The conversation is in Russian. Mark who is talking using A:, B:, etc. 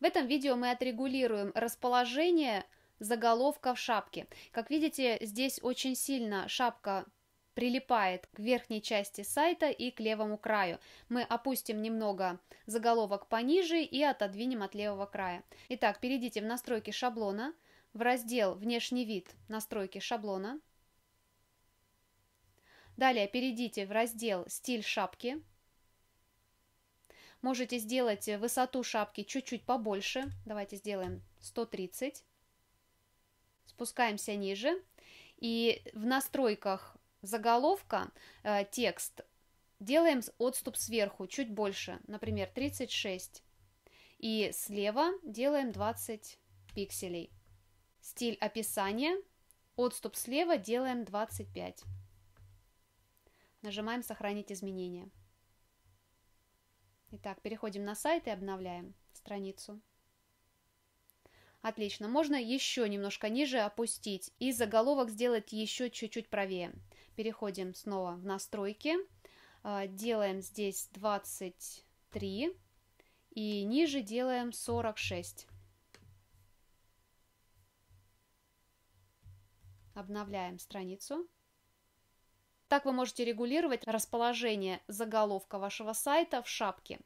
A: В этом видео мы отрегулируем расположение заголовка в шапке. Как видите, здесь очень сильно шапка прилипает к верхней части сайта и к левому краю. Мы опустим немного заголовок пониже и отодвинем от левого края. Итак, перейдите в настройки шаблона, в раздел «Внешний вид» настройки шаблона. Далее перейдите в раздел «Стиль шапки», Можете сделать э, высоту шапки чуть-чуть побольше. Давайте сделаем 130. Спускаемся ниже. И в настройках заголовка э, текст делаем отступ сверху чуть больше, например, 36. И слева делаем 20 пикселей. Стиль описания. Отступ слева делаем 25. Нажимаем «Сохранить изменения». Итак, переходим на сайт и обновляем страницу. Отлично, можно еще немножко ниже опустить и заголовок сделать еще чуть-чуть правее. Переходим снова в настройки, а, делаем здесь 23 и ниже делаем 46. Обновляем страницу. Так вы можете регулировать расположение заголовка вашего сайта в шапке.